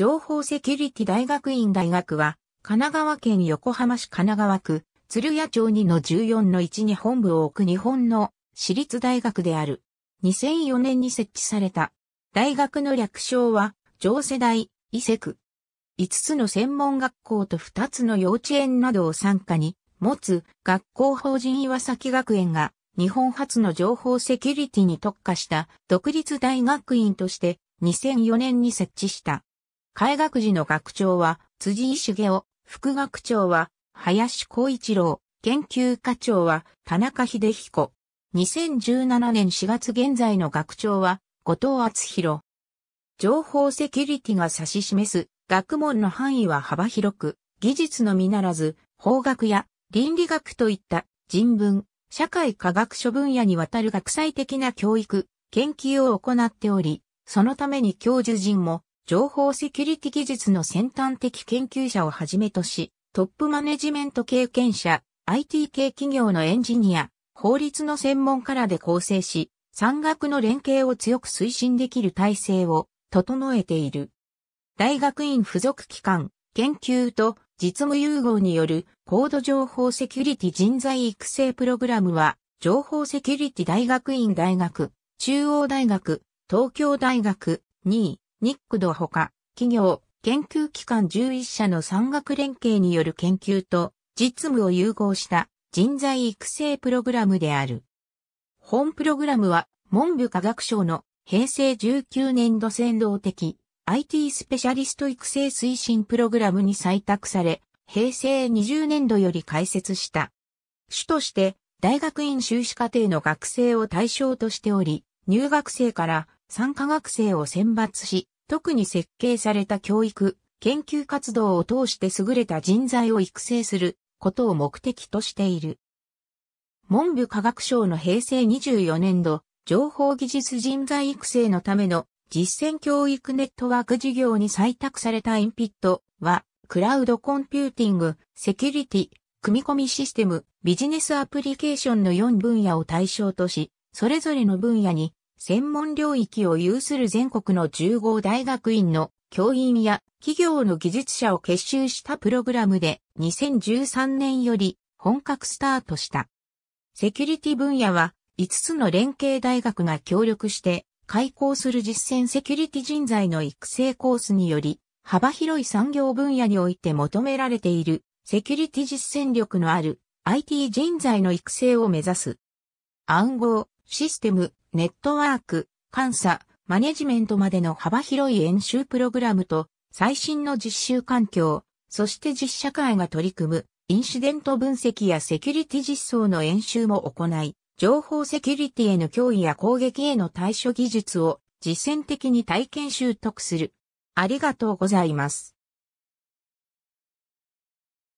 情報セキュリティ大学院大学は、神奈川県横浜市神奈川区、鶴屋町2の14の1に本部を置く日本の私立大学である。2004年に設置された。大学の略称は、上世代、伊勢区。5つの専門学校と2つの幼稚園などを参加に持つ学校法人岩崎学園が日本初の情報セキュリティに特化した独立大学院として2004年に設置した。開学時の学長は辻井茂雄、副学長は林光一郎、研究課長は田中秀彦。2017年4月現在の学長は後藤厚弘。情報セキュリティが指し示す学問の範囲は幅広く、技術のみならず、法学や倫理学といった人文、社会科学諸分野にわたる学際的な教育、研究を行っており、そのために教授陣も情報セキュリティ技術の先端的研究者をはじめとし、トップマネジメント経験者、IT 系企業のエンジニア、法律の専門家らで構成し、産学の連携を強く推進できる体制を整えている。大学院付属機関、研究と実務融合による高度情報セキュリティ人材育成プログラムは、情報セキュリティ大学院大学、中央大学、東京大学、2位、ニックドほか、企業、研究機関11社の産学連携による研究と実務を融合した人材育成プログラムである。本プログラムは文部科学省の平成19年度先導的 IT スペシャリスト育成推進プログラムに採択され、平成20年度より開設した。主として大学院修士課程の学生を対象としており、入学生から参加学生を選抜し、特に設計された教育、研究活動を通して優れた人材を育成することを目的としている。文部科学省の平成24年度、情報技術人材育成のための実践教育ネットワーク事業に採択されたインピットは、クラウドコンピューティング、セキュリティ、組み込みシステム、ビジネスアプリケーションの4分野を対象とし、それぞれの分野に専門領域を有する全国の15大学院の教員や企業の技術者を結集したプログラムで2013年より本格スタートした。セキュリティ分野は5つの連携大学が協力して開校する実践セキュリティ人材の育成コースにより幅広い産業分野において求められているセキュリティ実践力のある IT 人材の育成を目指す。暗号、システム、ネットワーク、監査、マネジメントまでの幅広い演習プログラムと最新の実習環境、そして実社会が取り組むインシデント分析やセキュリティ実装の演習も行い、情報セキュリティへの脅威や攻撃への対処技術を実践的に体験習得する。ありがとうございます。